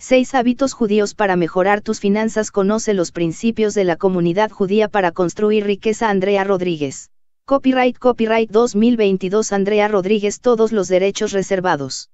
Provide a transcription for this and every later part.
6 hábitos judíos para mejorar tus finanzas. Conoce los principios de la comunidad judía para construir riqueza. Andrea Rodríguez. Copyright Copyright 2022 Andrea Rodríguez Todos los derechos reservados.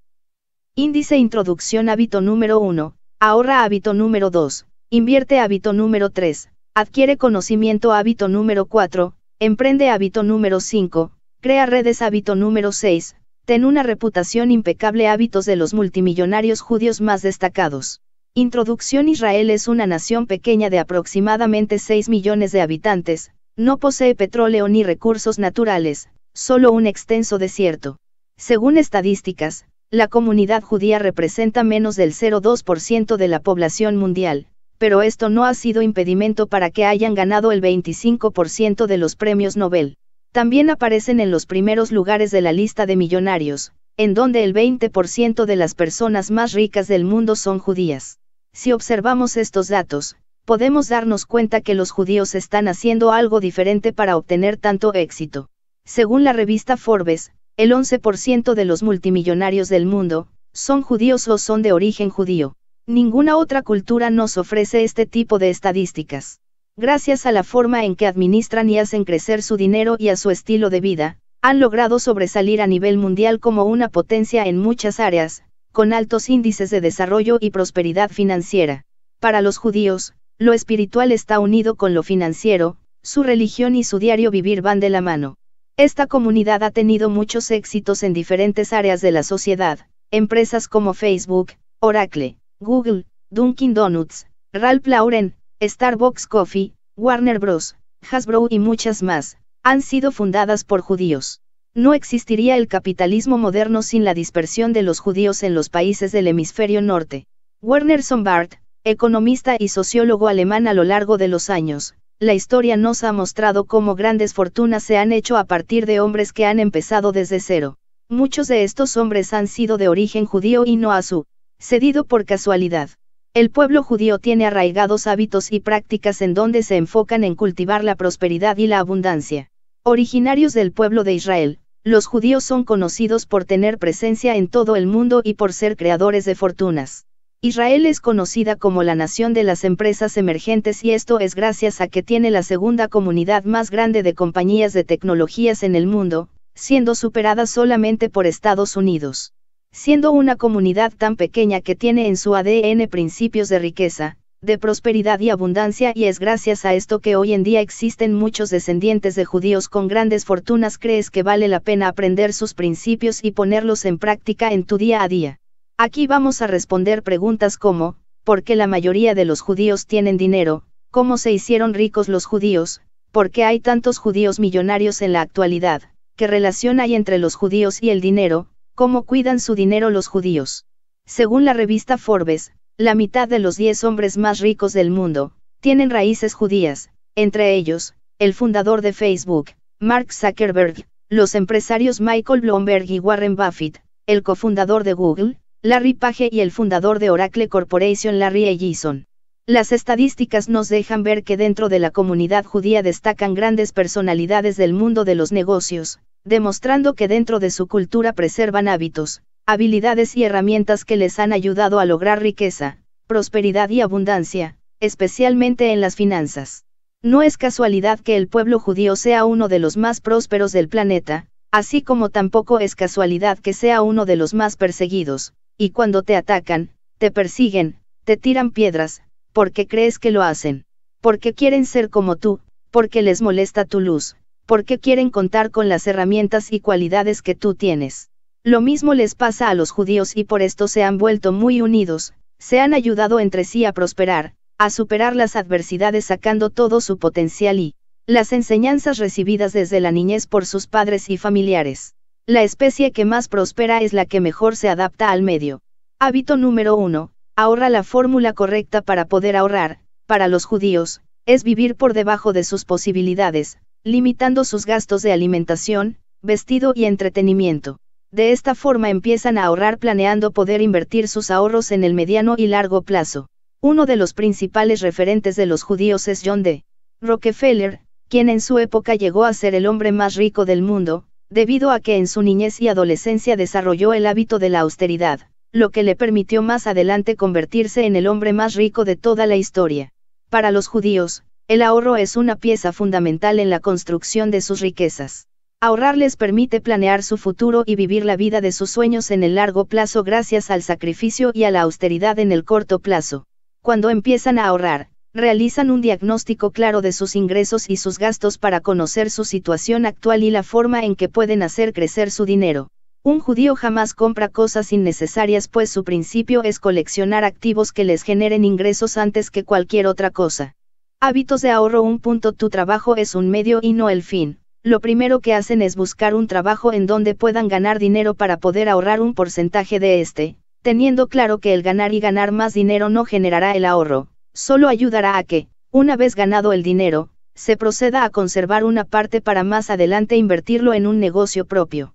Índice Introducción Hábito número 1. Ahorra hábito número 2. Invierte hábito número 3. Adquiere conocimiento hábito número 4. Emprende hábito número 5. Crea redes hábito número 6. Ten una reputación impecable hábitos de los multimillonarios judíos más destacados. Introducción Israel es una nación pequeña de aproximadamente 6 millones de habitantes, no posee petróleo ni recursos naturales, solo un extenso desierto. Según estadísticas, la comunidad judía representa menos del 0,2% de la población mundial, pero esto no ha sido impedimento para que hayan ganado el 25% de los premios Nobel también aparecen en los primeros lugares de la lista de millonarios, en donde el 20% de las personas más ricas del mundo son judías. Si observamos estos datos, podemos darnos cuenta que los judíos están haciendo algo diferente para obtener tanto éxito. Según la revista Forbes, el 11% de los multimillonarios del mundo, son judíos o son de origen judío. Ninguna otra cultura nos ofrece este tipo de estadísticas gracias a la forma en que administran y hacen crecer su dinero y a su estilo de vida, han logrado sobresalir a nivel mundial como una potencia en muchas áreas, con altos índices de desarrollo y prosperidad financiera. Para los judíos, lo espiritual está unido con lo financiero, su religión y su diario vivir van de la mano. Esta comunidad ha tenido muchos éxitos en diferentes áreas de la sociedad, empresas como Facebook, Oracle, Google, Dunkin' Donuts, Ralph Lauren, Starbucks Coffee, Warner Bros., Hasbro y muchas más, han sido fundadas por judíos. No existiría el capitalismo moderno sin la dispersión de los judíos en los países del hemisferio norte. Werner Sombart, economista y sociólogo alemán a lo largo de los años, la historia nos ha mostrado cómo grandes fortunas se han hecho a partir de hombres que han empezado desde cero. Muchos de estos hombres han sido de origen judío y no a su, cedido por casualidad. El pueblo judío tiene arraigados hábitos y prácticas en donde se enfocan en cultivar la prosperidad y la abundancia. Originarios del pueblo de Israel, los judíos son conocidos por tener presencia en todo el mundo y por ser creadores de fortunas. Israel es conocida como la nación de las empresas emergentes y esto es gracias a que tiene la segunda comunidad más grande de compañías de tecnologías en el mundo, siendo superada solamente por Estados Unidos. Siendo una comunidad tan pequeña que tiene en su ADN principios de riqueza, de prosperidad y abundancia y es gracias a esto que hoy en día existen muchos descendientes de judíos con grandes fortunas, crees que vale la pena aprender sus principios y ponerlos en práctica en tu día a día. Aquí vamos a responder preguntas como, ¿por qué la mayoría de los judíos tienen dinero? ¿Cómo se hicieron ricos los judíos? ¿Por qué hay tantos judíos millonarios en la actualidad? ¿Qué relación hay entre los judíos y el dinero? cómo cuidan su dinero los judíos. Según la revista Forbes, la mitad de los 10 hombres más ricos del mundo, tienen raíces judías, entre ellos, el fundador de Facebook, Mark Zuckerberg, los empresarios Michael Bloomberg y Warren Buffett, el cofundador de Google, Larry Page y el fundador de Oracle Corporation Larry Ellison. Las estadísticas nos dejan ver que dentro de la comunidad judía destacan grandes personalidades del mundo de los negocios, demostrando que dentro de su cultura preservan hábitos, habilidades y herramientas que les han ayudado a lograr riqueza, prosperidad y abundancia, especialmente en las finanzas. No es casualidad que el pueblo judío sea uno de los más prósperos del planeta, así como tampoco es casualidad que sea uno de los más perseguidos, y cuando te atacan, te persiguen, te tiran piedras, porque crees que lo hacen. Porque quieren ser como tú, porque les molesta tu luz, porque quieren contar con las herramientas y cualidades que tú tienes. Lo mismo les pasa a los judíos y por esto se han vuelto muy unidos, se han ayudado entre sí a prosperar, a superar las adversidades sacando todo su potencial y las enseñanzas recibidas desde la niñez por sus padres y familiares. La especie que más prospera es la que mejor se adapta al medio. Hábito número uno Ahorra la fórmula correcta para poder ahorrar, para los judíos, es vivir por debajo de sus posibilidades, limitando sus gastos de alimentación, vestido y entretenimiento. De esta forma empiezan a ahorrar planeando poder invertir sus ahorros en el mediano y largo plazo. Uno de los principales referentes de los judíos es John D. Rockefeller, quien en su época llegó a ser el hombre más rico del mundo, debido a que en su niñez y adolescencia desarrolló el hábito de la austeridad, lo que le permitió más adelante convertirse en el hombre más rico de toda la historia. Para los judíos, el ahorro es una pieza fundamental en la construcción de sus riquezas. Ahorrar les permite planear su futuro y vivir la vida de sus sueños en el largo plazo gracias al sacrificio y a la austeridad en el corto plazo. Cuando empiezan a ahorrar, realizan un diagnóstico claro de sus ingresos y sus gastos para conocer su situación actual y la forma en que pueden hacer crecer su dinero. Un judío jamás compra cosas innecesarias pues su principio es coleccionar activos que les generen ingresos antes que cualquier otra cosa. Hábitos de ahorro 1. Tu trabajo es un medio y no el fin. Lo primero que hacen es buscar un trabajo en donde puedan ganar dinero para poder ahorrar un porcentaje de este, teniendo claro que el ganar y ganar más dinero no generará el ahorro, solo ayudará a que, una vez ganado el dinero, se proceda a conservar una parte para más adelante e invertirlo en un negocio propio.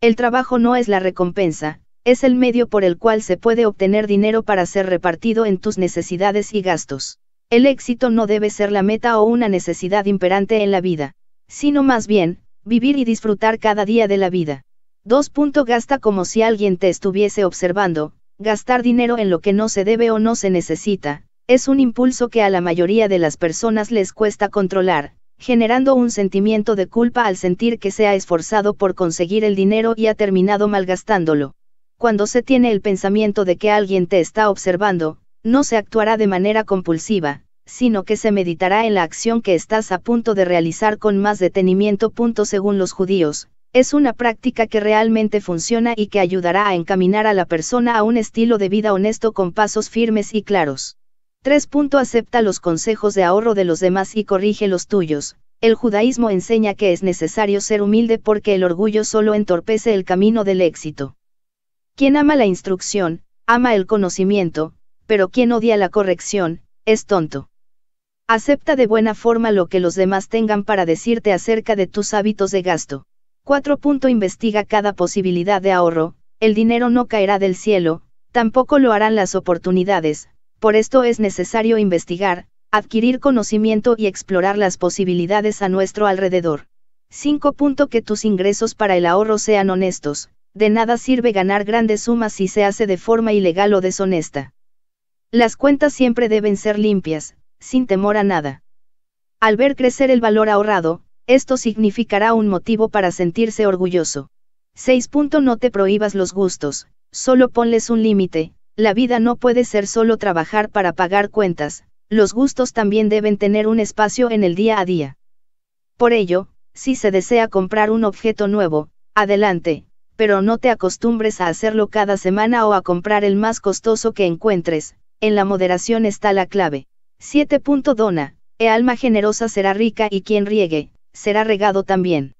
El trabajo no es la recompensa, es el medio por el cual se puede obtener dinero para ser repartido en tus necesidades y gastos. El éxito no debe ser la meta o una necesidad imperante en la vida, sino más bien, vivir y disfrutar cada día de la vida. 2. Gasta como si alguien te estuviese observando, gastar dinero en lo que no se debe o no se necesita, es un impulso que a la mayoría de las personas les cuesta controlar, generando un sentimiento de culpa al sentir que se ha esforzado por conseguir el dinero y ha terminado malgastándolo. Cuando se tiene el pensamiento de que alguien te está observando, no se actuará de manera compulsiva, sino que se meditará en la acción que estás a punto de realizar con más detenimiento. Según los judíos, es una práctica que realmente funciona y que ayudará a encaminar a la persona a un estilo de vida honesto con pasos firmes y claros. 3. Acepta los consejos de ahorro de los demás y corrige los tuyos. El judaísmo enseña que es necesario ser humilde porque el orgullo solo entorpece el camino del éxito. Quien ama la instrucción, ama el conocimiento, pero quien odia la corrección, es tonto. Acepta de buena forma lo que los demás tengan para decirte acerca de tus hábitos de gasto. 4. Investiga cada posibilidad de ahorro, el dinero no caerá del cielo, tampoco lo harán las oportunidades, por esto es necesario investigar, adquirir conocimiento y explorar las posibilidades a nuestro alrededor. 5. Que tus ingresos para el ahorro sean honestos, de nada sirve ganar grandes sumas si se hace de forma ilegal o deshonesta. Las cuentas siempre deben ser limpias, sin temor a nada. Al ver crecer el valor ahorrado, esto significará un motivo para sentirse orgulloso. 6. No te prohíbas los gustos, solo ponles un límite, la vida no puede ser solo trabajar para pagar cuentas, los gustos también deben tener un espacio en el día a día. Por ello, si se desea comprar un objeto nuevo, adelante, pero no te acostumbres a hacerlo cada semana o a comprar el más costoso que encuentres, en la moderación está la clave. 7. Dona, e alma generosa será rica y quien riegue, será regado también.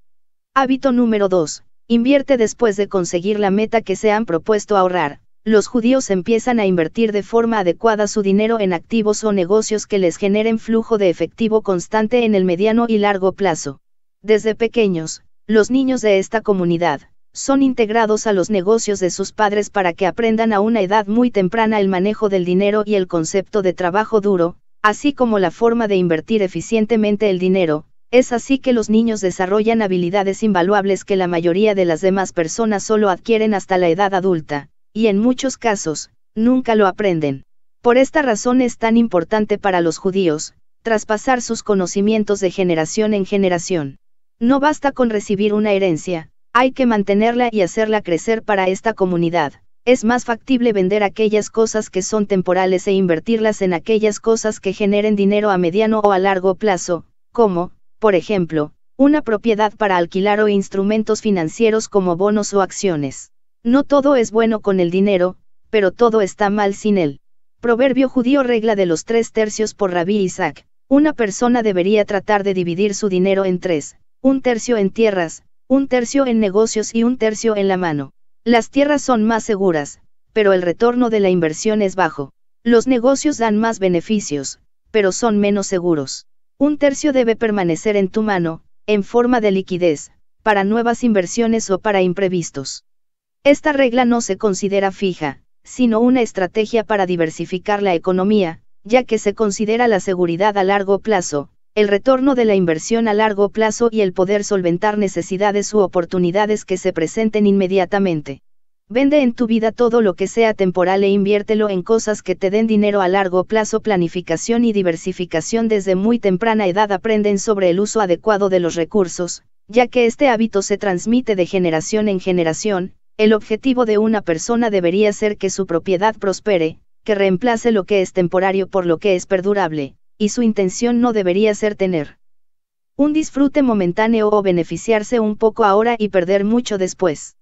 Hábito número 2. Invierte después de conseguir la meta que se han propuesto ahorrar. Los judíos empiezan a invertir de forma adecuada su dinero en activos o negocios que les generen flujo de efectivo constante en el mediano y largo plazo. Desde pequeños, los niños de esta comunidad, son integrados a los negocios de sus padres para que aprendan a una edad muy temprana el manejo del dinero y el concepto de trabajo duro, así como la forma de invertir eficientemente el dinero, es así que los niños desarrollan habilidades invaluables que la mayoría de las demás personas solo adquieren hasta la edad adulta, y en muchos casos, nunca lo aprenden. Por esta razón es tan importante para los judíos, traspasar sus conocimientos de generación en generación. No basta con recibir una herencia, hay que mantenerla y hacerla crecer para esta comunidad. Es más factible vender aquellas cosas que son temporales e invertirlas en aquellas cosas que generen dinero a mediano o a largo plazo, como, por ejemplo, una propiedad para alquilar o instrumentos financieros como bonos o acciones. No todo es bueno con el dinero, pero todo está mal sin él. Proverbio judío regla de los tres tercios por Rabí Isaac. Una persona debería tratar de dividir su dinero en tres, un tercio en tierras, un tercio en negocios y un tercio en la mano. Las tierras son más seguras, pero el retorno de la inversión es bajo. Los negocios dan más beneficios, pero son menos seguros. Un tercio debe permanecer en tu mano, en forma de liquidez, para nuevas inversiones o para imprevistos. Esta regla no se considera fija, sino una estrategia para diversificar la economía, ya que se considera la seguridad a largo plazo, el retorno de la inversión a largo plazo y el poder solventar necesidades u oportunidades que se presenten inmediatamente. Vende en tu vida todo lo que sea temporal e inviértelo en cosas que te den dinero a largo plazo. Planificación y diversificación desde muy temprana edad aprenden sobre el uso adecuado de los recursos, ya que este hábito se transmite de generación en generación, el objetivo de una persona debería ser que su propiedad prospere, que reemplace lo que es temporario por lo que es perdurable y su intención no debería ser tener un disfrute momentáneo o beneficiarse un poco ahora y perder mucho después.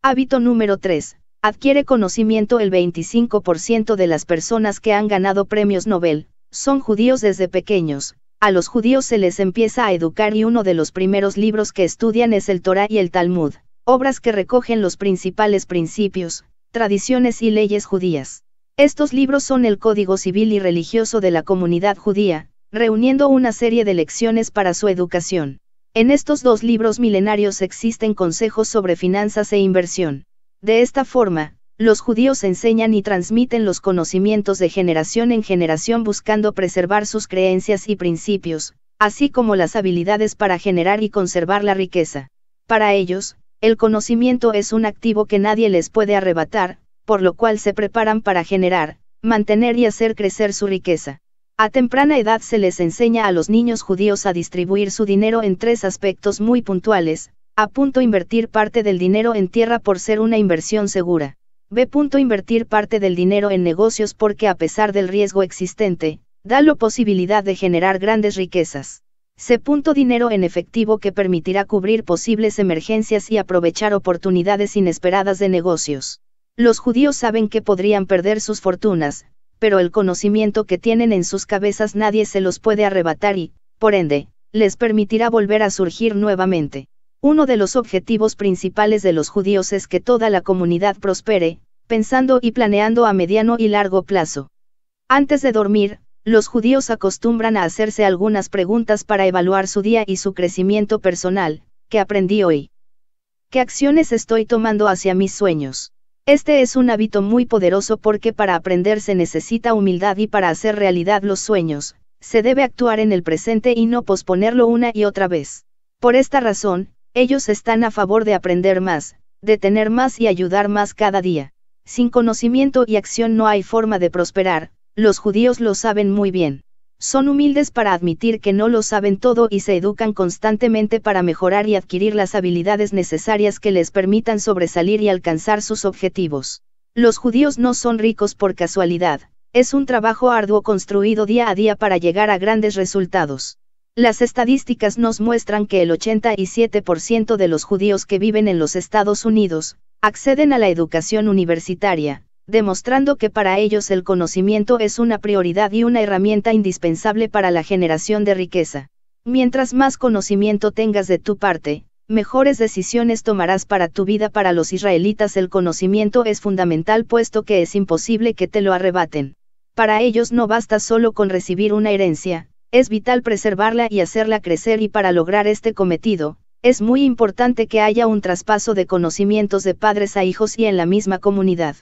Hábito número 3. Adquiere conocimiento el 25% de las personas que han ganado premios Nobel, son judíos desde pequeños, a los judíos se les empieza a educar y uno de los primeros libros que estudian es el Torah y el Talmud, obras que recogen los principales principios, tradiciones y leyes judías. Estos libros son el código civil y religioso de la comunidad judía, reuniendo una serie de lecciones para su educación. En estos dos libros milenarios existen consejos sobre finanzas e inversión. De esta forma, los judíos enseñan y transmiten los conocimientos de generación en generación buscando preservar sus creencias y principios, así como las habilidades para generar y conservar la riqueza. Para ellos, el conocimiento es un activo que nadie les puede arrebatar, por lo cual se preparan para generar, mantener y hacer crecer su riqueza. A temprana edad se les enseña a los niños judíos a distribuir su dinero en tres aspectos muy puntuales, a punto invertir parte del dinero en tierra por ser una inversión segura. B. invertir parte del dinero en negocios porque a pesar del riesgo existente, da la posibilidad de generar grandes riquezas. C. dinero en efectivo que permitirá cubrir posibles emergencias y aprovechar oportunidades inesperadas de negocios. Los judíos saben que podrían perder sus fortunas, pero el conocimiento que tienen en sus cabezas nadie se los puede arrebatar y, por ende, les permitirá volver a surgir nuevamente. Uno de los objetivos principales de los judíos es que toda la comunidad prospere, pensando y planeando a mediano y largo plazo. Antes de dormir, los judíos acostumbran a hacerse algunas preguntas para evaluar su día y su crecimiento personal, que aprendí hoy? ¿Qué acciones estoy tomando hacia mis sueños? Este es un hábito muy poderoso porque para aprender se necesita humildad y para hacer realidad los sueños, se debe actuar en el presente y no posponerlo una y otra vez. Por esta razón, ellos están a favor de aprender más, de tener más y ayudar más cada día. Sin conocimiento y acción no hay forma de prosperar, los judíos lo saben muy bien. Son humildes para admitir que no lo saben todo y se educan constantemente para mejorar y adquirir las habilidades necesarias que les permitan sobresalir y alcanzar sus objetivos. Los judíos no son ricos por casualidad, es un trabajo arduo construido día a día para llegar a grandes resultados. Las estadísticas nos muestran que el 87% de los judíos que viven en los Estados Unidos, acceden a la educación universitaria, demostrando que para ellos el conocimiento es una prioridad y una herramienta indispensable para la generación de riqueza. Mientras más conocimiento tengas de tu parte, mejores decisiones tomarás para tu vida. Para los israelitas el conocimiento es fundamental puesto que es imposible que te lo arrebaten. Para ellos no basta solo con recibir una herencia, es vital preservarla y hacerla crecer y para lograr este cometido, es muy importante que haya un traspaso de conocimientos de padres a hijos y en la misma comunidad.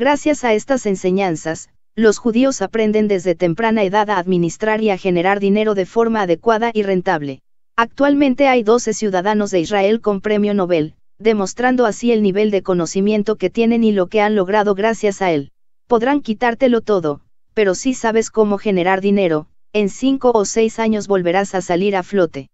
Gracias a estas enseñanzas, los judíos aprenden desde temprana edad a administrar y a generar dinero de forma adecuada y rentable. Actualmente hay 12 ciudadanos de Israel con premio Nobel, demostrando así el nivel de conocimiento que tienen y lo que han logrado gracias a él. Podrán quitártelo todo, pero si sabes cómo generar dinero, en 5 o 6 años volverás a salir a flote.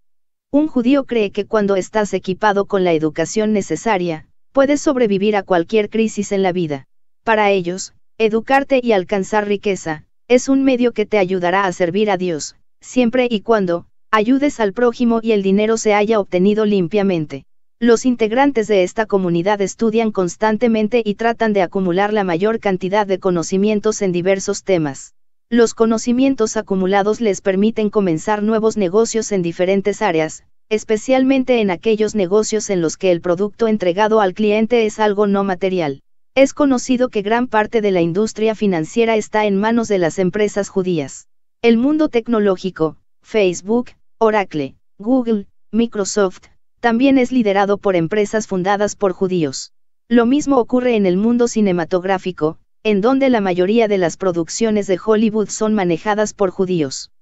Un judío cree que cuando estás equipado con la educación necesaria, puedes sobrevivir a cualquier crisis en la vida. Para ellos, educarte y alcanzar riqueza, es un medio que te ayudará a servir a Dios, siempre y cuando, ayudes al prójimo y el dinero se haya obtenido limpiamente. Los integrantes de esta comunidad estudian constantemente y tratan de acumular la mayor cantidad de conocimientos en diversos temas. Los conocimientos acumulados les permiten comenzar nuevos negocios en diferentes áreas, especialmente en aquellos negocios en los que el producto entregado al cliente es algo no material. Es conocido que gran parte de la industria financiera está en manos de las empresas judías. El mundo tecnológico, Facebook, Oracle, Google, Microsoft, también es liderado por empresas fundadas por judíos. Lo mismo ocurre en el mundo cinematográfico, en donde la mayoría de las producciones de Hollywood son manejadas por judíos.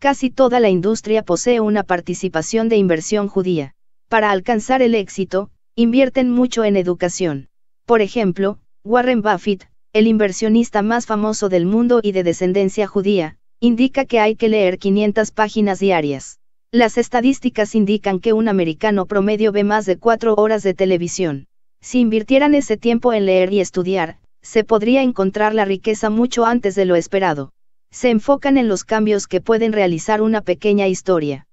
Casi toda la industria posee una participación de inversión judía. Para alcanzar el éxito, invierten mucho en educación. Por ejemplo, Warren Buffett, el inversionista más famoso del mundo y de descendencia judía, indica que hay que leer 500 páginas diarias. Las estadísticas indican que un americano promedio ve más de cuatro horas de televisión. Si invirtieran ese tiempo en leer y estudiar, se podría encontrar la riqueza mucho antes de lo esperado. Se enfocan en los cambios que pueden realizar una pequeña historia.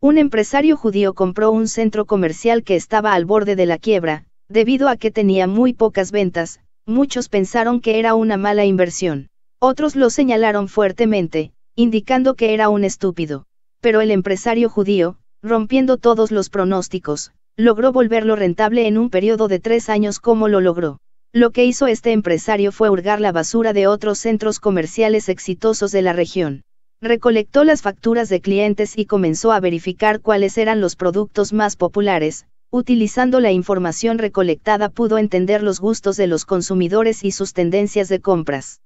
Un empresario judío compró un centro comercial que estaba al borde de la quiebra, Debido a que tenía muy pocas ventas, muchos pensaron que era una mala inversión. Otros lo señalaron fuertemente, indicando que era un estúpido. Pero el empresario judío, rompiendo todos los pronósticos, logró volverlo rentable en un periodo de tres años como lo logró. Lo que hizo este empresario fue hurgar la basura de otros centros comerciales exitosos de la región. Recolectó las facturas de clientes y comenzó a verificar cuáles eran los productos más populares, utilizando la información recolectada pudo entender los gustos de los consumidores y sus tendencias de compras.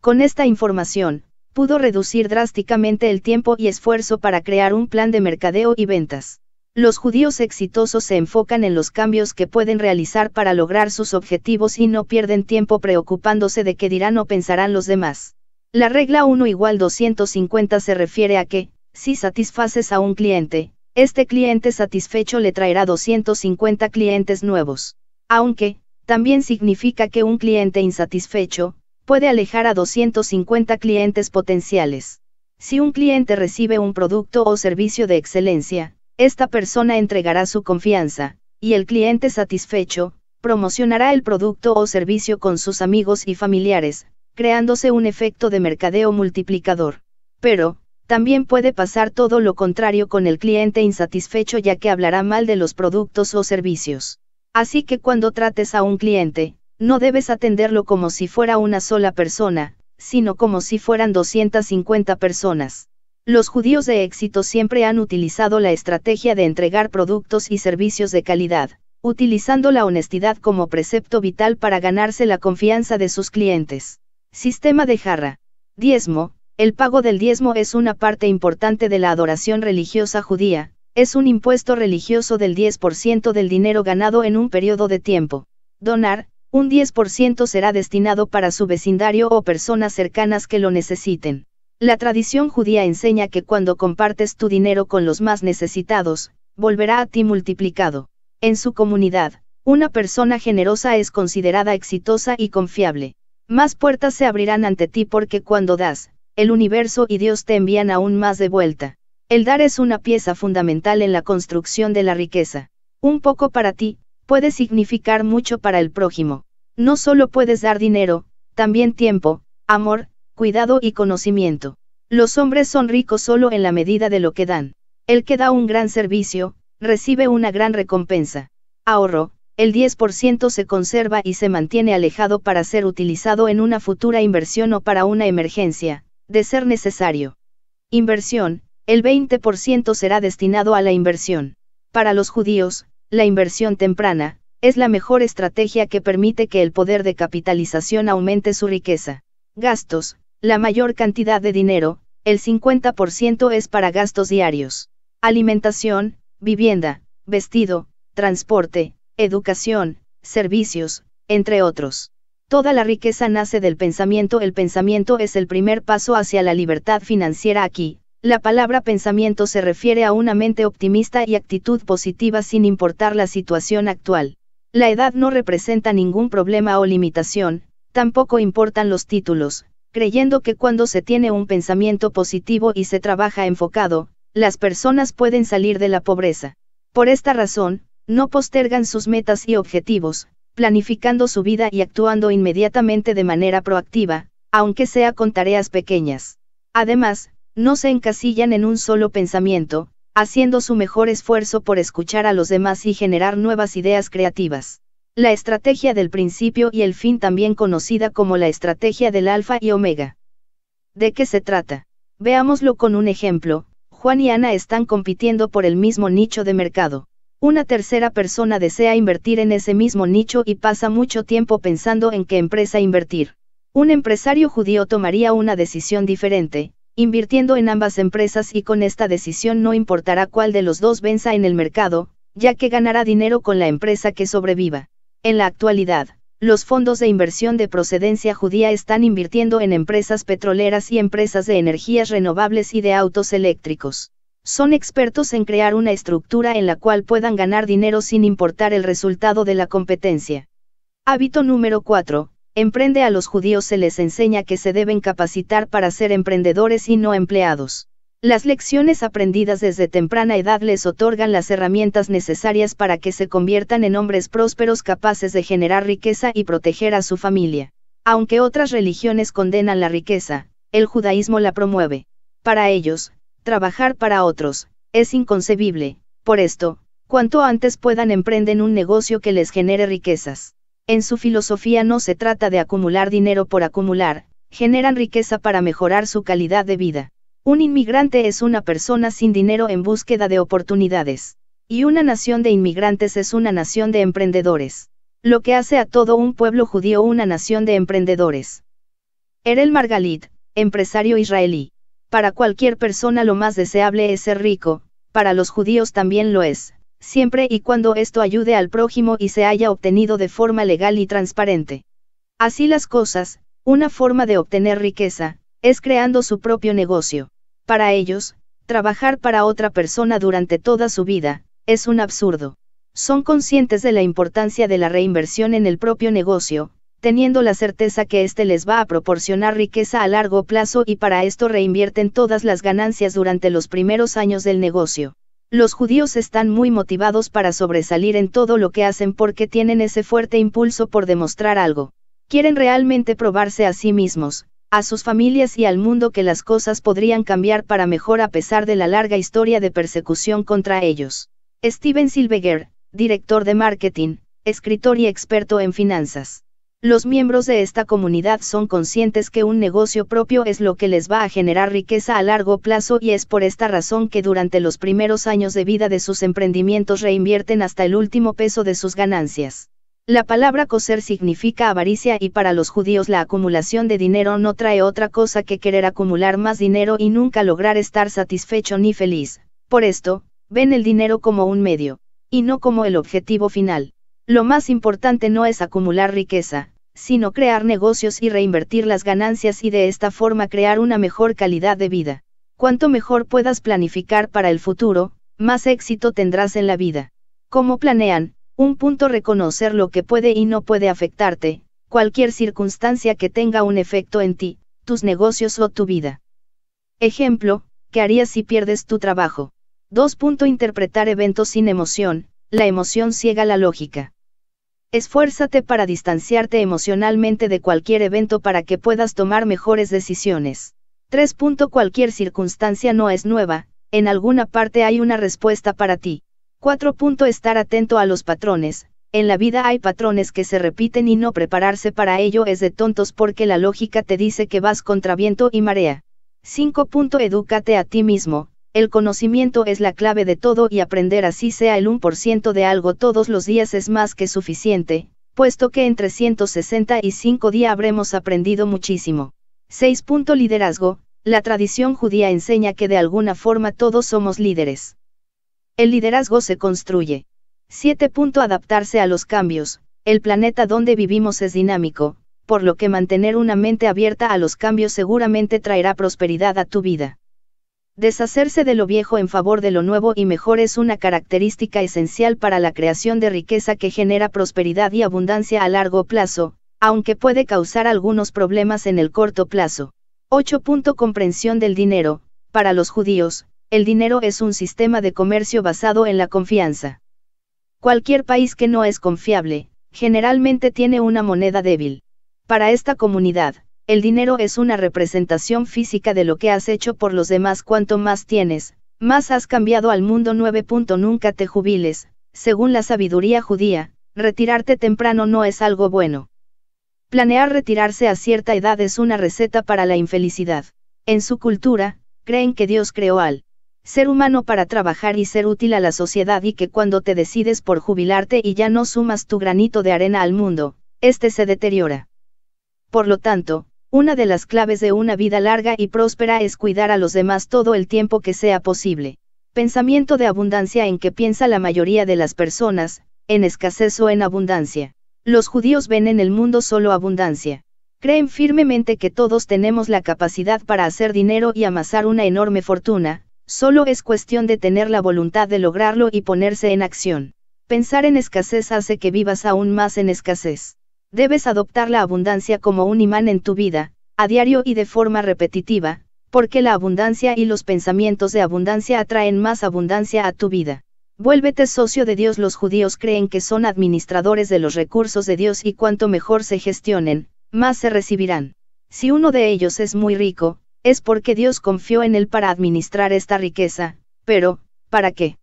Con esta información, pudo reducir drásticamente el tiempo y esfuerzo para crear un plan de mercadeo y ventas. Los judíos exitosos se enfocan en los cambios que pueden realizar para lograr sus objetivos y no pierden tiempo preocupándose de qué dirán o pensarán los demás. La regla 1 igual 250 se refiere a que, si satisfaces a un cliente, este cliente satisfecho le traerá 250 clientes nuevos. Aunque, también significa que un cliente insatisfecho, puede alejar a 250 clientes potenciales. Si un cliente recibe un producto o servicio de excelencia, esta persona entregará su confianza, y el cliente satisfecho, promocionará el producto o servicio con sus amigos y familiares, creándose un efecto de mercadeo multiplicador. Pero, también puede pasar todo lo contrario con el cliente insatisfecho ya que hablará mal de los productos o servicios. Así que cuando trates a un cliente, no debes atenderlo como si fuera una sola persona, sino como si fueran 250 personas. Los judíos de éxito siempre han utilizado la estrategia de entregar productos y servicios de calidad, utilizando la honestidad como precepto vital para ganarse la confianza de sus clientes. Sistema de jarra. Diezmo, el pago del diezmo es una parte importante de la adoración religiosa judía, es un impuesto religioso del 10% del dinero ganado en un periodo de tiempo. Donar, un 10% será destinado para su vecindario o personas cercanas que lo necesiten. La tradición judía enseña que cuando compartes tu dinero con los más necesitados, volverá a ti multiplicado. En su comunidad, una persona generosa es considerada exitosa y confiable. Más puertas se abrirán ante ti porque cuando das, el universo y Dios te envían aún más de vuelta. El dar es una pieza fundamental en la construcción de la riqueza. Un poco para ti, puede significar mucho para el prójimo. No solo puedes dar dinero, también tiempo, amor, cuidado y conocimiento. Los hombres son ricos solo en la medida de lo que dan. El que da un gran servicio, recibe una gran recompensa. Ahorro, el 10% se conserva y se mantiene alejado para ser utilizado en una futura inversión o para una emergencia de ser necesario. Inversión, el 20% será destinado a la inversión. Para los judíos, la inversión temprana, es la mejor estrategia que permite que el poder de capitalización aumente su riqueza. Gastos, la mayor cantidad de dinero, el 50% es para gastos diarios. Alimentación, vivienda, vestido, transporte, educación, servicios, entre otros. Toda la riqueza nace del pensamiento. El pensamiento es el primer paso hacia la libertad financiera aquí. La palabra pensamiento se refiere a una mente optimista y actitud positiva sin importar la situación actual. La edad no representa ningún problema o limitación, tampoco importan los títulos, creyendo que cuando se tiene un pensamiento positivo y se trabaja enfocado, las personas pueden salir de la pobreza. Por esta razón, no postergan sus metas y objetivos, planificando su vida y actuando inmediatamente de manera proactiva, aunque sea con tareas pequeñas. Además, no se encasillan en un solo pensamiento, haciendo su mejor esfuerzo por escuchar a los demás y generar nuevas ideas creativas. La estrategia del principio y el fin también conocida como la estrategia del alfa y omega. ¿De qué se trata? Veámoslo con un ejemplo, Juan y Ana están compitiendo por el mismo nicho de mercado. Una tercera persona desea invertir en ese mismo nicho y pasa mucho tiempo pensando en qué empresa invertir. Un empresario judío tomaría una decisión diferente, invirtiendo en ambas empresas y con esta decisión no importará cuál de los dos venza en el mercado, ya que ganará dinero con la empresa que sobreviva. En la actualidad, los fondos de inversión de procedencia judía están invirtiendo en empresas petroleras y empresas de energías renovables y de autos eléctricos son expertos en crear una estructura en la cual puedan ganar dinero sin importar el resultado de la competencia. Hábito número 4. Emprende a los judíos se les enseña que se deben capacitar para ser emprendedores y no empleados. Las lecciones aprendidas desde temprana edad les otorgan las herramientas necesarias para que se conviertan en hombres prósperos capaces de generar riqueza y proteger a su familia. Aunque otras religiones condenan la riqueza, el judaísmo la promueve. Para ellos, trabajar para otros, es inconcebible, por esto, cuanto antes puedan emprenden un negocio que les genere riquezas. En su filosofía no se trata de acumular dinero por acumular, generan riqueza para mejorar su calidad de vida. Un inmigrante es una persona sin dinero en búsqueda de oportunidades. Y una nación de inmigrantes es una nación de emprendedores. Lo que hace a todo un pueblo judío una nación de emprendedores. Erel Margalit, empresario israelí. Para cualquier persona lo más deseable es ser rico, para los judíos también lo es, siempre y cuando esto ayude al prójimo y se haya obtenido de forma legal y transparente. Así las cosas, una forma de obtener riqueza, es creando su propio negocio. Para ellos, trabajar para otra persona durante toda su vida, es un absurdo. Son conscientes de la importancia de la reinversión en el propio negocio, teniendo la certeza que éste les va a proporcionar riqueza a largo plazo y para esto reinvierten todas las ganancias durante los primeros años del negocio. Los judíos están muy motivados para sobresalir en todo lo que hacen porque tienen ese fuerte impulso por demostrar algo. Quieren realmente probarse a sí mismos, a sus familias y al mundo que las cosas podrían cambiar para mejor a pesar de la larga historia de persecución contra ellos. Steven Silveger, director de marketing, escritor y experto en finanzas. Los miembros de esta comunidad son conscientes que un negocio propio es lo que les va a generar riqueza a largo plazo y es por esta razón que durante los primeros años de vida de sus emprendimientos reinvierten hasta el último peso de sus ganancias. La palabra coser significa avaricia y para los judíos la acumulación de dinero no trae otra cosa que querer acumular más dinero y nunca lograr estar satisfecho ni feliz. Por esto, ven el dinero como un medio, y no como el objetivo final. Lo más importante no es acumular riqueza, sino crear negocios y reinvertir las ganancias y de esta forma crear una mejor calidad de vida. Cuanto mejor puedas planificar para el futuro, más éxito tendrás en la vida. Como planean, un punto reconocer lo que puede y no puede afectarte, cualquier circunstancia que tenga un efecto en ti, tus negocios o tu vida. Ejemplo, ¿qué harías si pierdes tu trabajo? 2. Interpretar eventos sin emoción, la emoción ciega la lógica. Esfuérzate para distanciarte emocionalmente de cualquier evento para que puedas tomar mejores decisiones. 3. Cualquier circunstancia no es nueva, en alguna parte hay una respuesta para ti. 4. Estar atento a los patrones, en la vida hay patrones que se repiten y no prepararse para ello es de tontos porque la lógica te dice que vas contra viento y marea. 5. Edúcate a ti mismo, el conocimiento es la clave de todo y aprender así sea el 1% de algo todos los días es más que suficiente, puesto que en 365 días habremos aprendido muchísimo. 6. Liderazgo, la tradición judía enseña que de alguna forma todos somos líderes. El liderazgo se construye. 7. Adaptarse a los cambios, el planeta donde vivimos es dinámico, por lo que mantener una mente abierta a los cambios seguramente traerá prosperidad a tu vida. Deshacerse de lo viejo en favor de lo nuevo y mejor es una característica esencial para la creación de riqueza que genera prosperidad y abundancia a largo plazo, aunque puede causar algunos problemas en el corto plazo. 8. Comprensión del dinero. Para los judíos, el dinero es un sistema de comercio basado en la confianza. Cualquier país que no es confiable, generalmente tiene una moneda débil. Para esta comunidad, el dinero es una representación física de lo que has hecho por los demás. Cuanto más tienes, más has cambiado al mundo 9. Nunca te jubiles, según la sabiduría judía, retirarte temprano no es algo bueno. Planear retirarse a cierta edad es una receta para la infelicidad. En su cultura, creen que Dios creó al ser humano para trabajar y ser útil a la sociedad y que cuando te decides por jubilarte y ya no sumas tu granito de arena al mundo, este se deteriora. Por lo tanto, una de las claves de una vida larga y próspera es cuidar a los demás todo el tiempo que sea posible. Pensamiento de abundancia en que piensa la mayoría de las personas, en escasez o en abundancia. Los judíos ven en el mundo solo abundancia. Creen firmemente que todos tenemos la capacidad para hacer dinero y amasar una enorme fortuna, solo es cuestión de tener la voluntad de lograrlo y ponerse en acción. Pensar en escasez hace que vivas aún más en escasez debes adoptar la abundancia como un imán en tu vida, a diario y de forma repetitiva, porque la abundancia y los pensamientos de abundancia atraen más abundancia a tu vida. Vuélvete socio de Dios. Los judíos creen que son administradores de los recursos de Dios y cuanto mejor se gestionen, más se recibirán. Si uno de ellos es muy rico, es porque Dios confió en él para administrar esta riqueza, pero, ¿para qué?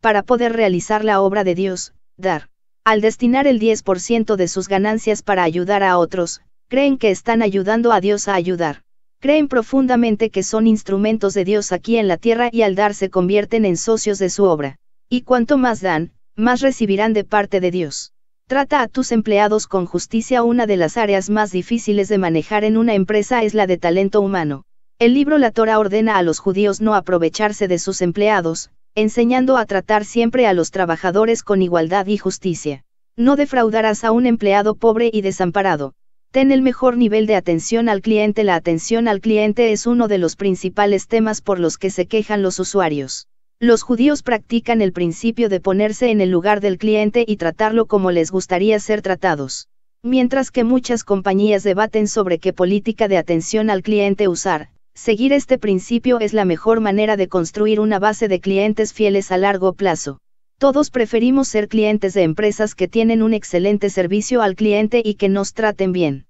Para poder realizar la obra de Dios, dar. Al destinar el 10% de sus ganancias para ayudar a otros, creen que están ayudando a Dios a ayudar. Creen profundamente que son instrumentos de Dios aquí en la tierra y al dar se convierten en socios de su obra. Y cuanto más dan, más recibirán de parte de Dios. Trata a tus empleados con justicia. Una de las áreas más difíciles de manejar en una empresa es la de talento humano. El libro La Torah ordena a los judíos no aprovecharse de sus empleados, enseñando a tratar siempre a los trabajadores con igualdad y justicia. No defraudarás a un empleado pobre y desamparado. Ten el mejor nivel de atención al cliente. La atención al cliente es uno de los principales temas por los que se quejan los usuarios. Los judíos practican el principio de ponerse en el lugar del cliente y tratarlo como les gustaría ser tratados. Mientras que muchas compañías debaten sobre qué política de atención al cliente usar, Seguir este principio es la mejor manera de construir una base de clientes fieles a largo plazo. Todos preferimos ser clientes de empresas que tienen un excelente servicio al cliente y que nos traten bien.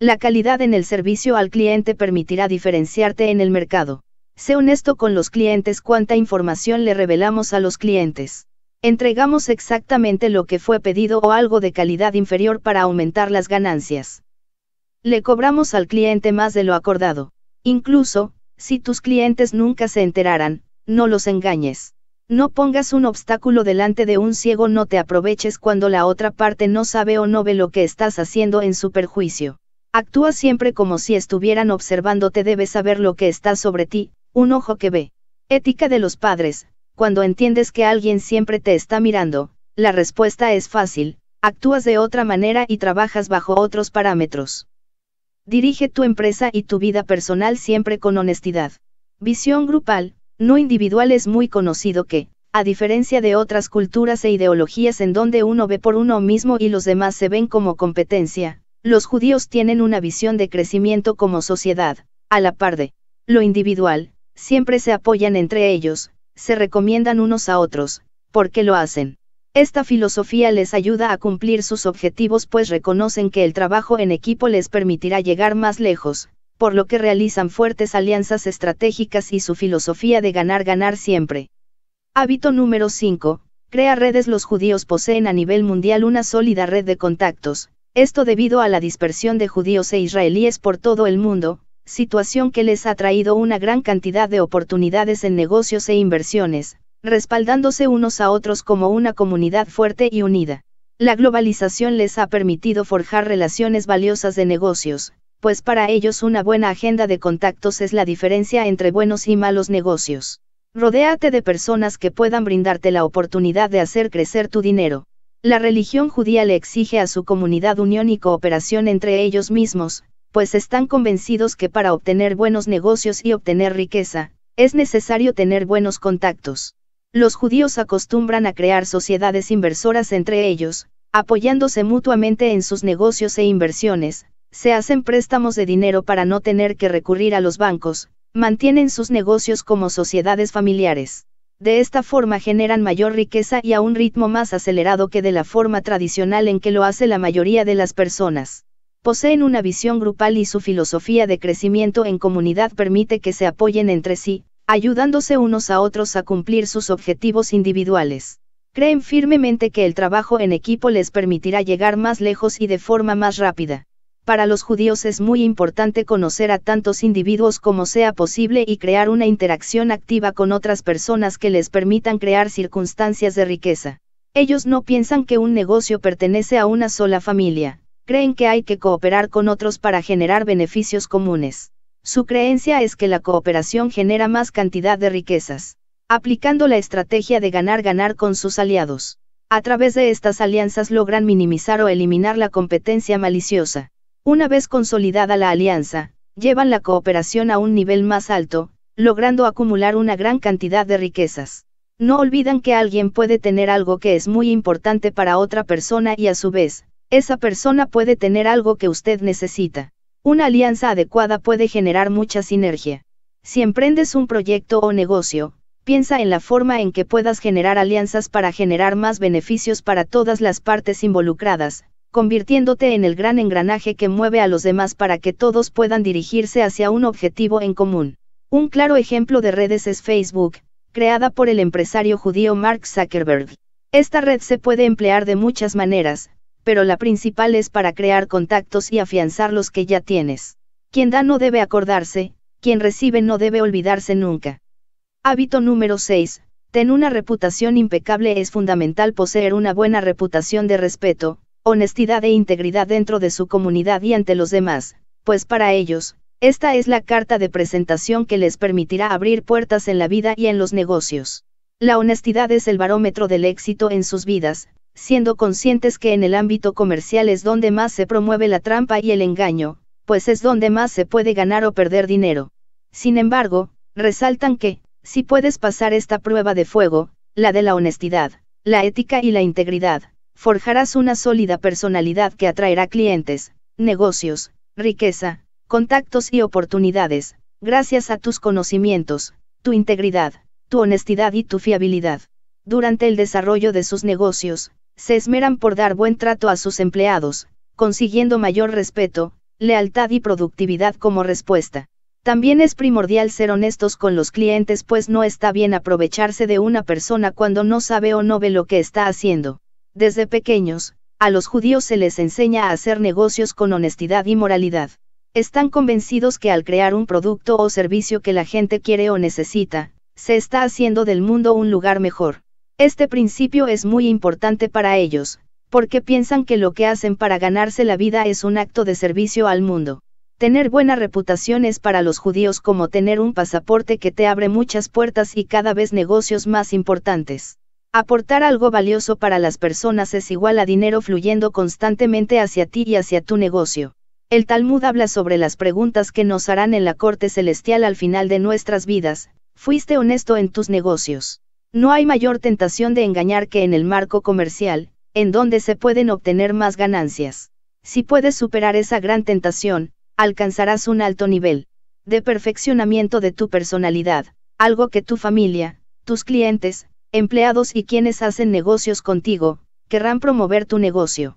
La calidad en el servicio al cliente permitirá diferenciarte en el mercado. Sé honesto con los clientes cuánta información le revelamos a los clientes. Entregamos exactamente lo que fue pedido o algo de calidad inferior para aumentar las ganancias. Le cobramos al cliente más de lo acordado. Incluso, si tus clientes nunca se enteraran, no los engañes. No pongas un obstáculo delante de un ciego, no te aproveches cuando la otra parte no sabe o no ve lo que estás haciendo en su perjuicio. Actúa siempre como si estuvieran observándote, debes saber lo que está sobre ti, un ojo que ve. Ética de los padres, cuando entiendes que alguien siempre te está mirando, la respuesta es fácil, actúas de otra manera y trabajas bajo otros parámetros. Dirige tu empresa y tu vida personal siempre con honestidad. Visión grupal, no individual es muy conocido que, a diferencia de otras culturas e ideologías en donde uno ve por uno mismo y los demás se ven como competencia, los judíos tienen una visión de crecimiento como sociedad, a la par de lo individual, siempre se apoyan entre ellos, se recomiendan unos a otros, porque lo hacen. Esta filosofía les ayuda a cumplir sus objetivos pues reconocen que el trabajo en equipo les permitirá llegar más lejos, por lo que realizan fuertes alianzas estratégicas y su filosofía de ganar ganar siempre. Hábito número 5. Crea redes. Los judíos poseen a nivel mundial una sólida red de contactos, esto debido a la dispersión de judíos e israelíes por todo el mundo, situación que les ha traído una gran cantidad de oportunidades en negocios e inversiones, respaldándose unos a otros como una comunidad fuerte y unida. La globalización les ha permitido forjar relaciones valiosas de negocios, pues para ellos una buena agenda de contactos es la diferencia entre buenos y malos negocios. Rodéate de personas que puedan brindarte la oportunidad de hacer crecer tu dinero. La religión judía le exige a su comunidad unión y cooperación entre ellos mismos, pues están convencidos que para obtener buenos negocios y obtener riqueza, es necesario tener buenos contactos. Los judíos acostumbran a crear sociedades inversoras entre ellos, apoyándose mutuamente en sus negocios e inversiones, se hacen préstamos de dinero para no tener que recurrir a los bancos, mantienen sus negocios como sociedades familiares. De esta forma generan mayor riqueza y a un ritmo más acelerado que de la forma tradicional en que lo hace la mayoría de las personas. Poseen una visión grupal y su filosofía de crecimiento en comunidad permite que se apoyen entre sí, ayudándose unos a otros a cumplir sus objetivos individuales. Creen firmemente que el trabajo en equipo les permitirá llegar más lejos y de forma más rápida. Para los judíos es muy importante conocer a tantos individuos como sea posible y crear una interacción activa con otras personas que les permitan crear circunstancias de riqueza. Ellos no piensan que un negocio pertenece a una sola familia, creen que hay que cooperar con otros para generar beneficios comunes. Su creencia es que la cooperación genera más cantidad de riquezas, aplicando la estrategia de ganar-ganar con sus aliados. A través de estas alianzas logran minimizar o eliminar la competencia maliciosa. Una vez consolidada la alianza, llevan la cooperación a un nivel más alto, logrando acumular una gran cantidad de riquezas. No olvidan que alguien puede tener algo que es muy importante para otra persona y a su vez, esa persona puede tener algo que usted necesita. Una alianza adecuada puede generar mucha sinergia. Si emprendes un proyecto o negocio, piensa en la forma en que puedas generar alianzas para generar más beneficios para todas las partes involucradas, convirtiéndote en el gran engranaje que mueve a los demás para que todos puedan dirigirse hacia un objetivo en común. Un claro ejemplo de redes es Facebook, creada por el empresario judío Mark Zuckerberg. Esta red se puede emplear de muchas maneras, pero la principal es para crear contactos y afianzar los que ya tienes. Quien da no debe acordarse, quien recibe no debe olvidarse nunca. Hábito número 6. Ten una reputación impecable es fundamental poseer una buena reputación de respeto, honestidad e integridad dentro de su comunidad y ante los demás, pues para ellos, esta es la carta de presentación que les permitirá abrir puertas en la vida y en los negocios. La honestidad es el barómetro del éxito en sus vidas, siendo conscientes que en el ámbito comercial es donde más se promueve la trampa y el engaño, pues es donde más se puede ganar o perder dinero. Sin embargo, resaltan que, si puedes pasar esta prueba de fuego, la de la honestidad, la ética y la integridad, forjarás una sólida personalidad que atraerá clientes, negocios, riqueza, contactos y oportunidades, gracias a tus conocimientos, tu integridad, tu honestidad y tu fiabilidad. Durante el desarrollo de sus negocios, se esmeran por dar buen trato a sus empleados, consiguiendo mayor respeto, lealtad y productividad como respuesta. También es primordial ser honestos con los clientes pues no está bien aprovecharse de una persona cuando no sabe o no ve lo que está haciendo. Desde pequeños, a los judíos se les enseña a hacer negocios con honestidad y moralidad. Están convencidos que al crear un producto o servicio que la gente quiere o necesita, se está haciendo del mundo un lugar mejor. Este principio es muy importante para ellos, porque piensan que lo que hacen para ganarse la vida es un acto de servicio al mundo. Tener buena reputación es para los judíos como tener un pasaporte que te abre muchas puertas y cada vez negocios más importantes. Aportar algo valioso para las personas es igual a dinero fluyendo constantemente hacia ti y hacia tu negocio. El Talmud habla sobre las preguntas que nos harán en la corte celestial al final de nuestras vidas, ¿fuiste honesto en tus negocios? No hay mayor tentación de engañar que en el marco comercial, en donde se pueden obtener más ganancias. Si puedes superar esa gran tentación, alcanzarás un alto nivel de perfeccionamiento de tu personalidad, algo que tu familia, tus clientes, empleados y quienes hacen negocios contigo, querrán promover tu negocio.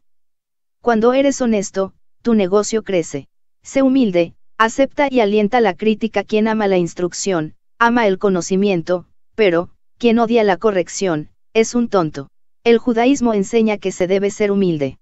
Cuando eres honesto, tu negocio crece. Sé humilde, acepta y alienta la crítica quien ama la instrucción, ama el conocimiento, pero, quien odia la corrección, es un tonto. El judaísmo enseña que se debe ser humilde.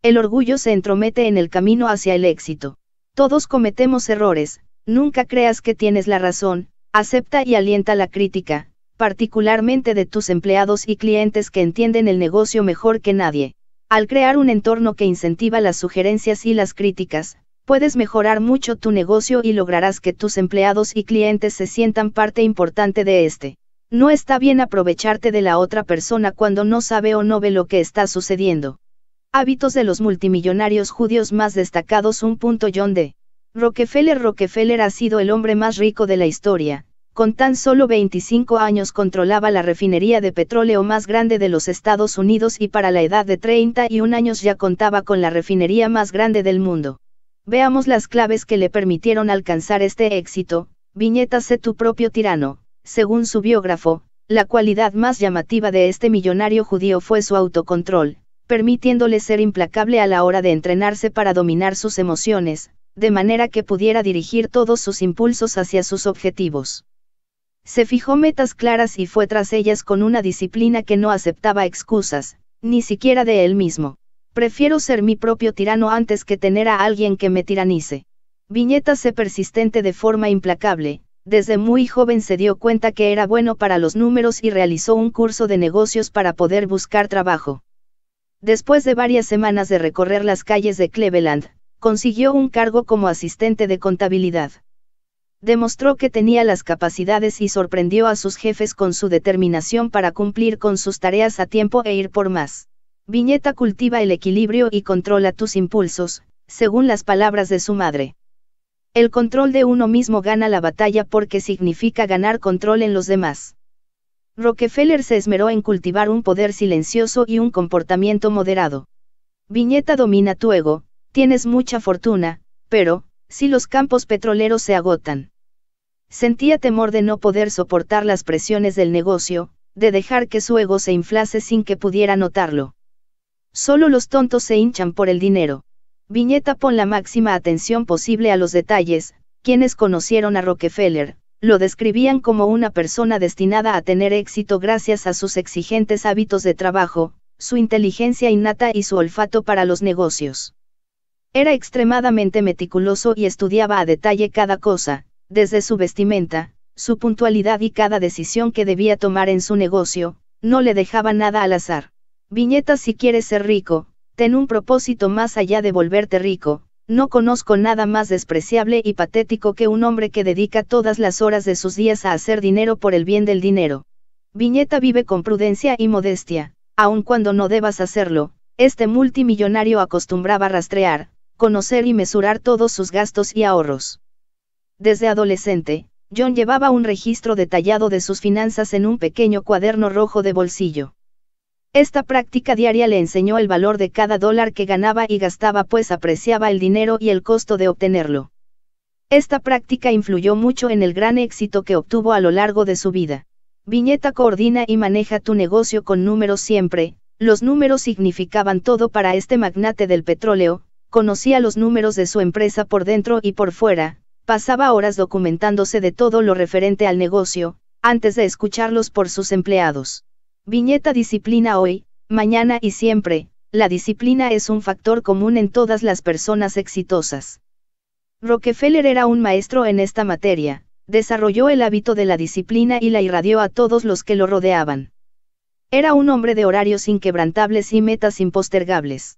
El orgullo se entromete en el camino hacia el éxito. Todos cometemos errores, nunca creas que tienes la razón, acepta y alienta la crítica, particularmente de tus empleados y clientes que entienden el negocio mejor que nadie. Al crear un entorno que incentiva las sugerencias y las críticas, puedes mejorar mucho tu negocio y lograrás que tus empleados y clientes se sientan parte importante de este. No está bien aprovecharte de la otra persona cuando no sabe o no ve lo que está sucediendo. Hábitos de los multimillonarios judíos más destacados. Un punto John de Rockefeller Rockefeller ha sido el hombre más rico de la historia, con tan solo 25 años controlaba la refinería de petróleo más grande de los Estados Unidos y para la edad de 31 años ya contaba con la refinería más grande del mundo. Veamos las claves que le permitieron alcanzar este éxito, viñeta sé tu propio tirano, según su biógrafo, la cualidad más llamativa de este millonario judío fue su autocontrol, permitiéndole ser implacable a la hora de entrenarse para dominar sus emociones, de manera que pudiera dirigir todos sus impulsos hacia sus objetivos. Se fijó metas claras y fue tras ellas con una disciplina que no aceptaba excusas, ni siquiera de él mismo. Prefiero ser mi propio tirano antes que tener a alguien que me tiranice. Viñeta Se persistente de forma implacable, desde muy joven se dio cuenta que era bueno para los números y realizó un curso de negocios para poder buscar trabajo. Después de varias semanas de recorrer las calles de Cleveland, consiguió un cargo como asistente de contabilidad. Demostró que tenía las capacidades y sorprendió a sus jefes con su determinación para cumplir con sus tareas a tiempo e ir por más. Viñeta cultiva el equilibrio y controla tus impulsos, según las palabras de su madre. El control de uno mismo gana la batalla porque significa ganar control en los demás. Rockefeller se esmeró en cultivar un poder silencioso y un comportamiento moderado. Viñeta domina tu ego, tienes mucha fortuna, pero, si los campos petroleros se agotan. Sentía temor de no poder soportar las presiones del negocio, de dejar que su ego se inflase sin que pudiera notarlo. Solo los tontos se hinchan por el dinero. Viñeta pon la máxima atención posible a los detalles, quienes conocieron a Rockefeller, lo describían como una persona destinada a tener éxito gracias a sus exigentes hábitos de trabajo, su inteligencia innata y su olfato para los negocios. Era extremadamente meticuloso y estudiaba a detalle cada cosa, desde su vestimenta, su puntualidad y cada decisión que debía tomar en su negocio, no le dejaba nada al azar. Viñeta si quieres ser rico, ten un propósito más allá de volverte rico, no conozco nada más despreciable y patético que un hombre que dedica todas las horas de sus días a hacer dinero por el bien del dinero. Viñeta vive con prudencia y modestia, aun cuando no debas hacerlo, este multimillonario acostumbraba rastrear, conocer y mesurar todos sus gastos y ahorros. Desde adolescente, John llevaba un registro detallado de sus finanzas en un pequeño cuaderno rojo de bolsillo. Esta práctica diaria le enseñó el valor de cada dólar que ganaba y gastaba pues apreciaba el dinero y el costo de obtenerlo. Esta práctica influyó mucho en el gran éxito que obtuvo a lo largo de su vida. Viñeta coordina y maneja tu negocio con números siempre, los números significaban todo para este magnate del petróleo, conocía los números de su empresa por dentro y por fuera, pasaba horas documentándose de todo lo referente al negocio, antes de escucharlos por sus empleados. Viñeta Disciplina hoy, mañana y siempre, la disciplina es un factor común en todas las personas exitosas. Rockefeller era un maestro en esta materia, desarrolló el hábito de la disciplina y la irradió a todos los que lo rodeaban. Era un hombre de horarios inquebrantables y metas impostergables.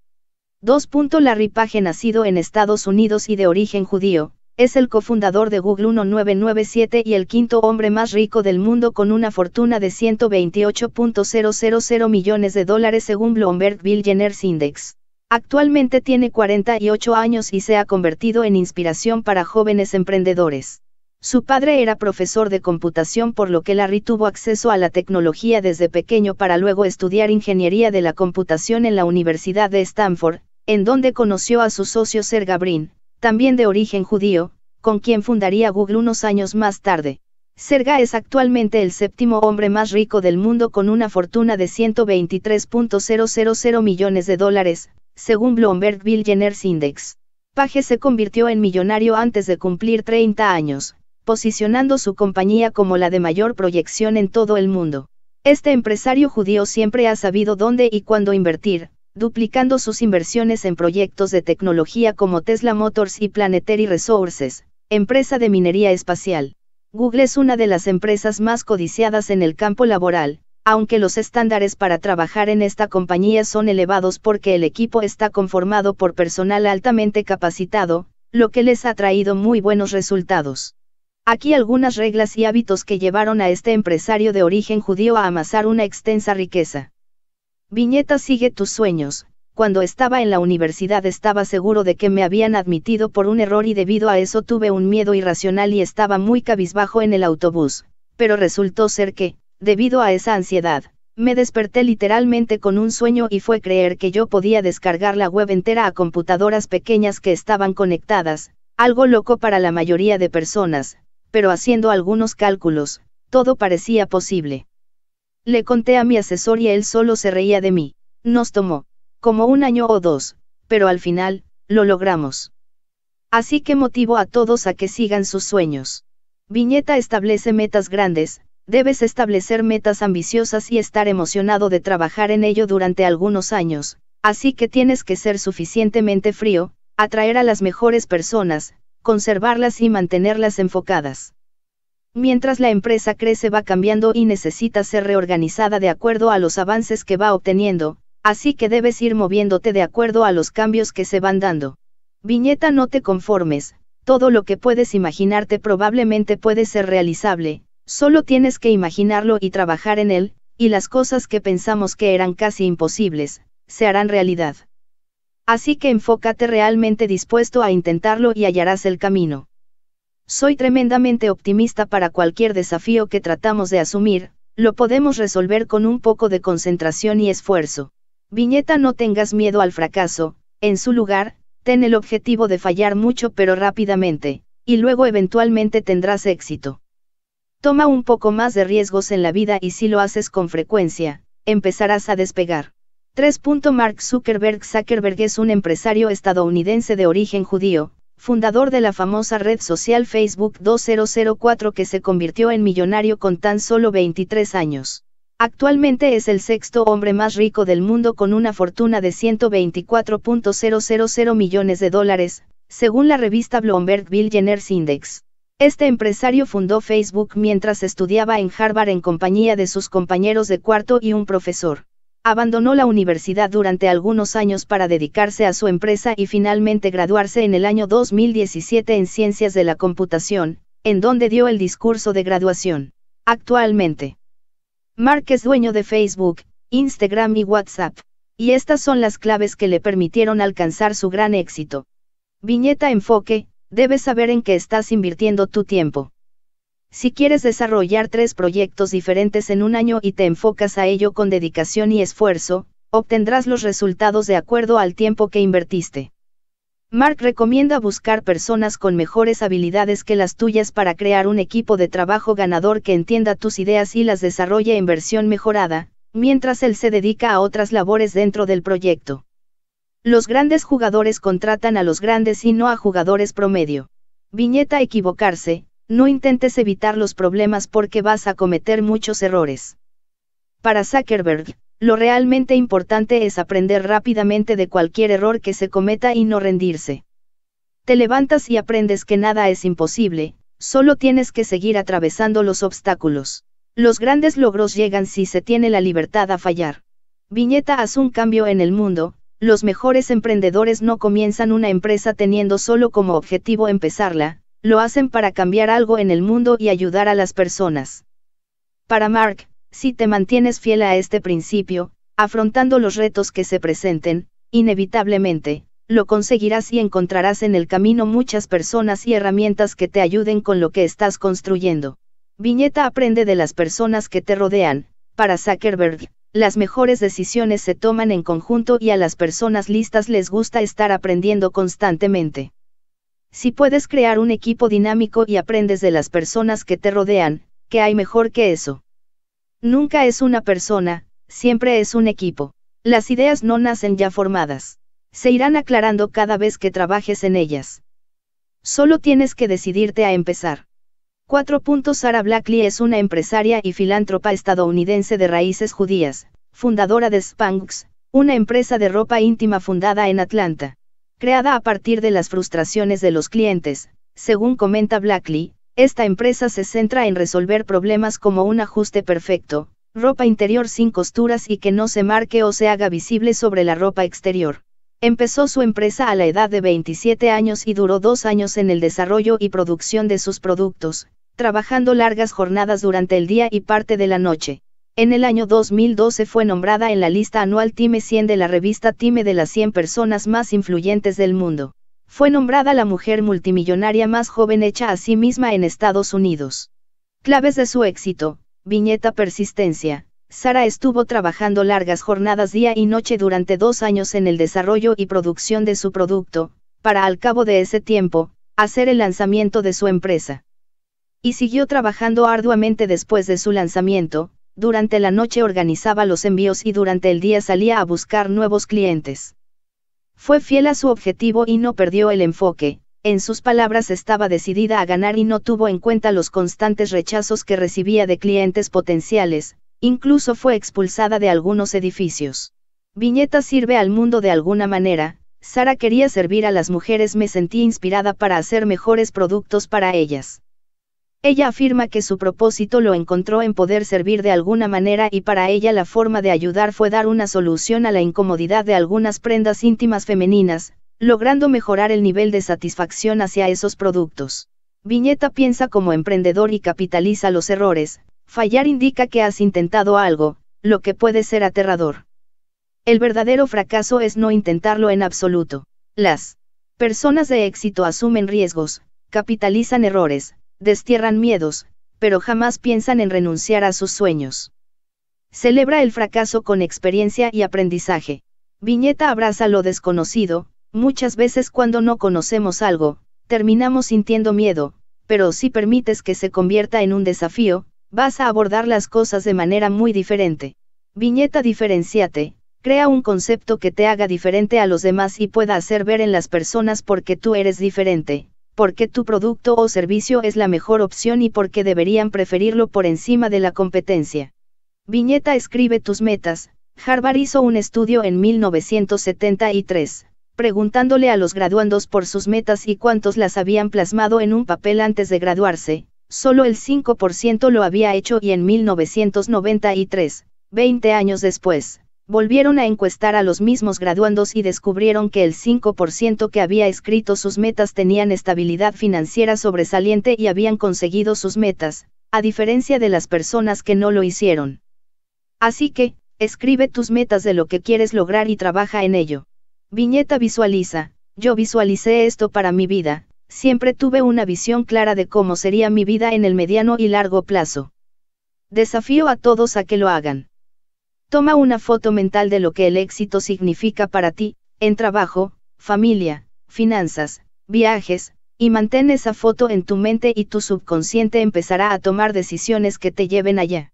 2. Larry Page nacido en Estados Unidos y de origen judío, es el cofundador de Google 1997 y el quinto hombre más rico del mundo con una fortuna de 128.000 millones de dólares según Bloomberg Billionaires Index. Actualmente tiene 48 años y se ha convertido en inspiración para jóvenes emprendedores. Su padre era profesor de computación por lo que Larry tuvo acceso a la tecnología desde pequeño para luego estudiar ingeniería de la computación en la Universidad de Stanford, en donde conoció a su socio ser Brin, también de origen judío, con quien fundaría Google unos años más tarde. Serga es actualmente el séptimo hombre más rico del mundo con una fortuna de 123.000 millones de dólares, según Bloomberg Billionaires Index. Page se convirtió en millonario antes de cumplir 30 años, posicionando su compañía como la de mayor proyección en todo el mundo. Este empresario judío siempre ha sabido dónde y cuándo invertir, duplicando sus inversiones en proyectos de tecnología como Tesla Motors y Planetary Resources, empresa de minería espacial. Google es una de las empresas más codiciadas en el campo laboral, aunque los estándares para trabajar en esta compañía son elevados porque el equipo está conformado por personal altamente capacitado, lo que les ha traído muy buenos resultados. Aquí algunas reglas y hábitos que llevaron a este empresario de origen judío a amasar una extensa riqueza. Viñeta sigue tus sueños. Cuando estaba en la universidad estaba seguro de que me habían admitido por un error y debido a eso tuve un miedo irracional y estaba muy cabizbajo en el autobús, pero resultó ser que, debido a esa ansiedad, me desperté literalmente con un sueño y fue creer que yo podía descargar la web entera a computadoras pequeñas que estaban conectadas, algo loco para la mayoría de personas, pero haciendo algunos cálculos, todo parecía posible. Le conté a mi asesor y él solo se reía de mí. Nos tomó, como un año o dos, pero al final, lo logramos. Así que motivo a todos a que sigan sus sueños. Viñeta establece metas grandes, debes establecer metas ambiciosas y estar emocionado de trabajar en ello durante algunos años, así que tienes que ser suficientemente frío, atraer a las mejores personas, conservarlas y mantenerlas enfocadas. Mientras la empresa crece va cambiando y necesita ser reorganizada de acuerdo a los avances que va obteniendo, así que debes ir moviéndote de acuerdo a los cambios que se van dando. Viñeta no te conformes, todo lo que puedes imaginarte probablemente puede ser realizable, solo tienes que imaginarlo y trabajar en él, y las cosas que pensamos que eran casi imposibles, se harán realidad. Así que enfócate realmente dispuesto a intentarlo y hallarás el camino. Soy tremendamente optimista para cualquier desafío que tratamos de asumir, lo podemos resolver con un poco de concentración y esfuerzo. Viñeta no tengas miedo al fracaso, en su lugar, ten el objetivo de fallar mucho pero rápidamente, y luego eventualmente tendrás éxito. Toma un poco más de riesgos en la vida y si lo haces con frecuencia, empezarás a despegar. 3. Mark Zuckerberg Zuckerberg es un empresario estadounidense de origen judío, fundador de la famosa red social Facebook 2004 que se convirtió en millonario con tan solo 23 años. Actualmente es el sexto hombre más rico del mundo con una fortuna de 124.000 millones de dólares, según la revista Bloomberg Billionaires Index. Este empresario fundó Facebook mientras estudiaba en Harvard en compañía de sus compañeros de cuarto y un profesor. Abandonó la universidad durante algunos años para dedicarse a su empresa y finalmente graduarse en el año 2017 en Ciencias de la Computación, en donde dio el discurso de graduación. Actualmente, Mark es dueño de Facebook, Instagram y WhatsApp, y estas son las claves que le permitieron alcanzar su gran éxito. Viñeta Enfoque, debes saber en qué estás invirtiendo tu tiempo. Si quieres desarrollar tres proyectos diferentes en un año y te enfocas a ello con dedicación y esfuerzo, obtendrás los resultados de acuerdo al tiempo que invertiste. Mark recomienda buscar personas con mejores habilidades que las tuyas para crear un equipo de trabajo ganador que entienda tus ideas y las desarrolle en versión mejorada, mientras él se dedica a otras labores dentro del proyecto. Los grandes jugadores contratan a los grandes y no a jugadores promedio. Viñeta equivocarse, no intentes evitar los problemas porque vas a cometer muchos errores. Para Zuckerberg, lo realmente importante es aprender rápidamente de cualquier error que se cometa y no rendirse. Te levantas y aprendes que nada es imposible, solo tienes que seguir atravesando los obstáculos. Los grandes logros llegan si se tiene la libertad a fallar. Viñeta haz un cambio en el mundo, los mejores emprendedores no comienzan una empresa teniendo solo como objetivo empezarla, lo hacen para cambiar algo en el mundo y ayudar a las personas. Para Mark, si te mantienes fiel a este principio, afrontando los retos que se presenten, inevitablemente, lo conseguirás y encontrarás en el camino muchas personas y herramientas que te ayuden con lo que estás construyendo. Viñeta aprende de las personas que te rodean, para Zuckerberg, las mejores decisiones se toman en conjunto y a las personas listas les gusta estar aprendiendo constantemente. Si puedes crear un equipo dinámico y aprendes de las personas que te rodean, ¿qué hay mejor que eso? Nunca es una persona, siempre es un equipo. Las ideas no nacen ya formadas. Se irán aclarando cada vez que trabajes en ellas. Solo tienes que decidirte a empezar. 4. Sara Blackley es una empresaria y filántropa estadounidense de raíces judías, fundadora de Spanx, una empresa de ropa íntima fundada en Atlanta creada a partir de las frustraciones de los clientes, según comenta Blackley, esta empresa se centra en resolver problemas como un ajuste perfecto, ropa interior sin costuras y que no se marque o se haga visible sobre la ropa exterior. Empezó su empresa a la edad de 27 años y duró dos años en el desarrollo y producción de sus productos, trabajando largas jornadas durante el día y parte de la noche. En el año 2012 fue nombrada en la lista anual Time 100 de la revista Time de las 100 personas más influyentes del mundo. Fue nombrada la mujer multimillonaria más joven hecha a sí misma en Estados Unidos. Claves de su éxito, viñeta persistencia. Sara estuvo trabajando largas jornadas día y noche durante dos años en el desarrollo y producción de su producto, para al cabo de ese tiempo, hacer el lanzamiento de su empresa. Y siguió trabajando arduamente después de su lanzamiento, durante la noche organizaba los envíos y durante el día salía a buscar nuevos clientes. Fue fiel a su objetivo y no perdió el enfoque, en sus palabras estaba decidida a ganar y no tuvo en cuenta los constantes rechazos que recibía de clientes potenciales, incluso fue expulsada de algunos edificios. Viñeta sirve al mundo de alguna manera, Sara quería servir a las mujeres, me sentí inspirada para hacer mejores productos para ellas. Ella afirma que su propósito lo encontró en poder servir de alguna manera y para ella la forma de ayudar fue dar una solución a la incomodidad de algunas prendas íntimas femeninas, logrando mejorar el nivel de satisfacción hacia esos productos. Viñeta piensa como emprendedor y capitaliza los errores, fallar indica que has intentado algo, lo que puede ser aterrador. El verdadero fracaso es no intentarlo en absoluto. Las personas de éxito asumen riesgos, capitalizan errores, destierran miedos, pero jamás piensan en renunciar a sus sueños. Celebra el fracaso con experiencia y aprendizaje. Viñeta abraza lo desconocido, muchas veces cuando no conocemos algo, terminamos sintiendo miedo, pero si permites que se convierta en un desafío, vas a abordar las cosas de manera muy diferente. Viñeta diferenciate, crea un concepto que te haga diferente a los demás y pueda hacer ver en las personas porque tú eres diferente, por qué tu producto o servicio es la mejor opción y por qué deberían preferirlo por encima de la competencia. Viñeta escribe tus metas. Harvard hizo un estudio en 1973, preguntándole a los graduandos por sus metas y cuántos las habían plasmado en un papel antes de graduarse, solo el 5% lo había hecho y en 1993, 20 años después, Volvieron a encuestar a los mismos graduandos y descubrieron que el 5% que había escrito sus metas tenían estabilidad financiera sobresaliente y habían conseguido sus metas, a diferencia de las personas que no lo hicieron. Así que, escribe tus metas de lo que quieres lograr y trabaja en ello. Viñeta visualiza, yo visualicé esto para mi vida, siempre tuve una visión clara de cómo sería mi vida en el mediano y largo plazo. Desafío a todos a que lo hagan. Toma una foto mental de lo que el éxito significa para ti, en trabajo, familia, finanzas, viajes, y mantén esa foto en tu mente y tu subconsciente empezará a tomar decisiones que te lleven allá.